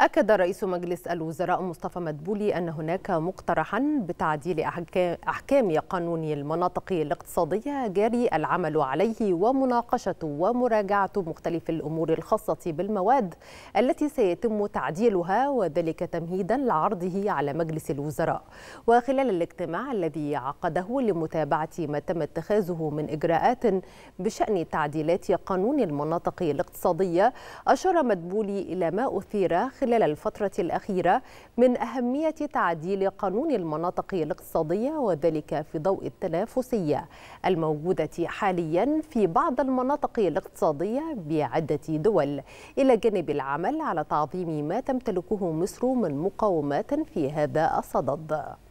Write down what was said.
أكد رئيس مجلس الوزراء مصطفى مدبولي أن هناك مقترحا بتعديل أحكام قانون المناطق الاقتصادية جاري العمل عليه ومناقشة ومراجعة مختلف الأمور الخاصة بالمواد التي سيتم تعديلها وذلك تمهيدا لعرضه على مجلس الوزراء وخلال الاجتماع الذي عقده لمتابعة ما تم اتخاذه من إجراءات بشأن تعديلات قانون المناطق الاقتصادية أشار مدبولي إلى ما أثير خلال الفترة الأخيرة من أهمية تعديل قانون المناطق الاقتصادية وذلك في ضوء التنافسية الموجودة حاليا في بعض المناطق الاقتصادية بعدة دول إلى جانب العمل على تعظيم ما تمتلكه مصر من مقاومات في هذا الصدد